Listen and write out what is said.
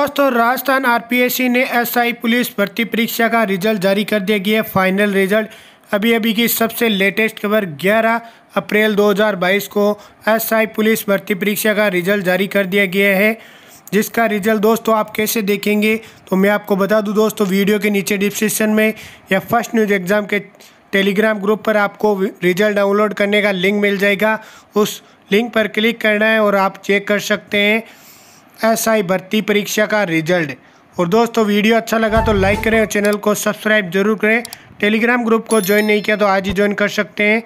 दोस्तों राजस्थान आरपीएससी ने SI police भर्ती परीक्षा का रिजल्ट जारी कर दिया गया फाइनल रिजल्ट अभी अभी की सबसे लेटेस्ट खबर 11 अप्रैल 2022 को एसआई पुलिस भर्ती परीक्षा का रिजल्ट जारी कर दिया गया है जिसका रिजल्ट दोस्तों आप कैसे देखेंगे तो मैं आपको बता दूं दोस्तों वीडियो के नीचे डिस्क्रिप्शन में या फर्स्ट न्यूज़ एग्ज़ाम के टेलीग्राम ग्रुप पर आपको रिजल्ट डाउनलोड करने का लिंक मिल जाएगा उस लिंक पर क्लिक करना है और आप चेक कर सकते हैं एसआई भर्ती परीक्षा का रिजल्ट और दोस्तों वीडियो अच्छा लगा तो लाइक करें और चैनल को सब्सक्राइब जरूर करें टेलीग्राम ग्रुप को ज्वाइन नहीं किया तो आज ही ज्वाइन कर सकते हैं